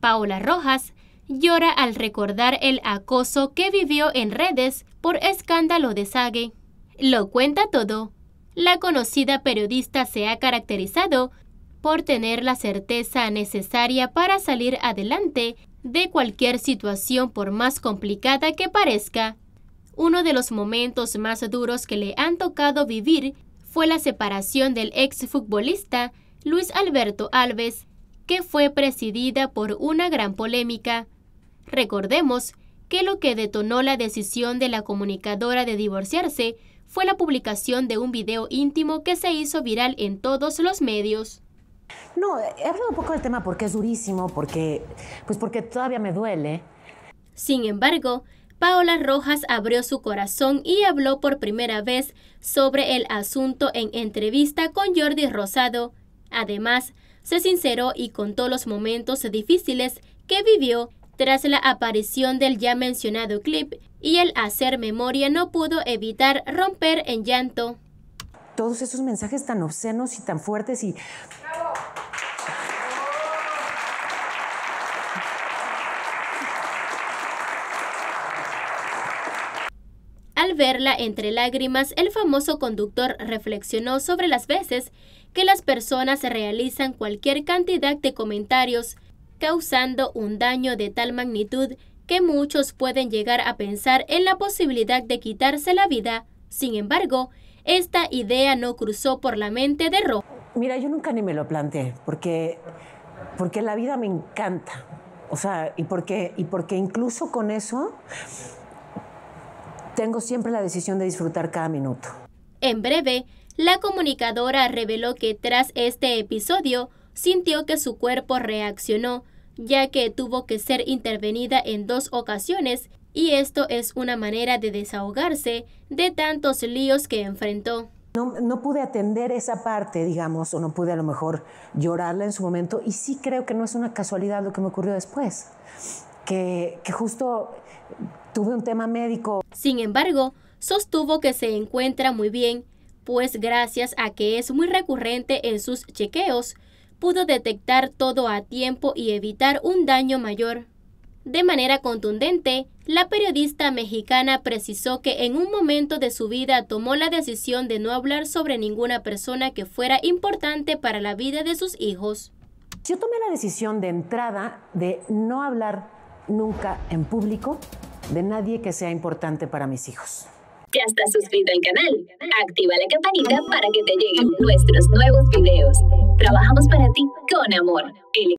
Paola Rojas, llora al recordar el acoso que vivió en redes por escándalo de Sage. Lo cuenta todo. La conocida periodista se ha caracterizado por tener la certeza necesaria para salir adelante de cualquier situación por más complicada que parezca. Uno de los momentos más duros que le han tocado vivir fue la separación del exfutbolista Luis Alberto Alves, que fue presidida por una gran polémica. Recordemos que lo que detonó la decisión de la comunicadora de divorciarse fue la publicación de un video íntimo que se hizo viral en todos los medios. No, he hablado un poco del tema porque es durísimo, porque pues porque todavía me duele. Sin embargo, Paola Rojas abrió su corazón y habló por primera vez sobre el asunto en entrevista con Jordi Rosado. Además, se sinceró y contó los momentos difíciles que vivió tras la aparición del ya mencionado clip y el hacer memoria no pudo evitar romper en llanto. Todos esos mensajes tan obscenos y tan fuertes y... Al verla entre lágrimas, el famoso conductor reflexionó sobre las veces que las personas realizan cualquier cantidad de comentarios, causando un daño de tal magnitud que muchos pueden llegar a pensar en la posibilidad de quitarse la vida. Sin embargo, esta idea no cruzó por la mente de Ro. Mira, yo nunca ni me lo planteé, porque, porque la vida me encanta. O sea, y y porque incluso con eso tengo siempre la decisión de disfrutar cada minuto. En breve, la comunicadora reveló que tras este episodio sintió que su cuerpo reaccionó, ya que tuvo que ser intervenida en dos ocasiones y esto es una manera de desahogarse de tantos líos que enfrentó. No, pude atender esa parte, digamos, o no pude a lo mejor llorarla en su momento. Y sí creo que no es una casualidad lo que me ocurrió después, que, que justo tuve un tema médico. Sin embargo, sostuvo que se encuentra muy bien pues gracias a que es muy recurrente en sus chequeos, pudo detectar todo a tiempo y evitar un daño mayor. De manera contundente, la periodista mexicana precisó que en un momento de su vida tomó la decisión de no hablar sobre ninguna persona que fuera importante para la vida de sus hijos. Yo tomé la decisión de entrada de no hablar nunca en público de nadie que sea importante para mis hijos. ¿Ya estás suscrito al canal? Activa la campanita para que te lleguen nuestros nuevos videos. Trabajamos para ti con amor.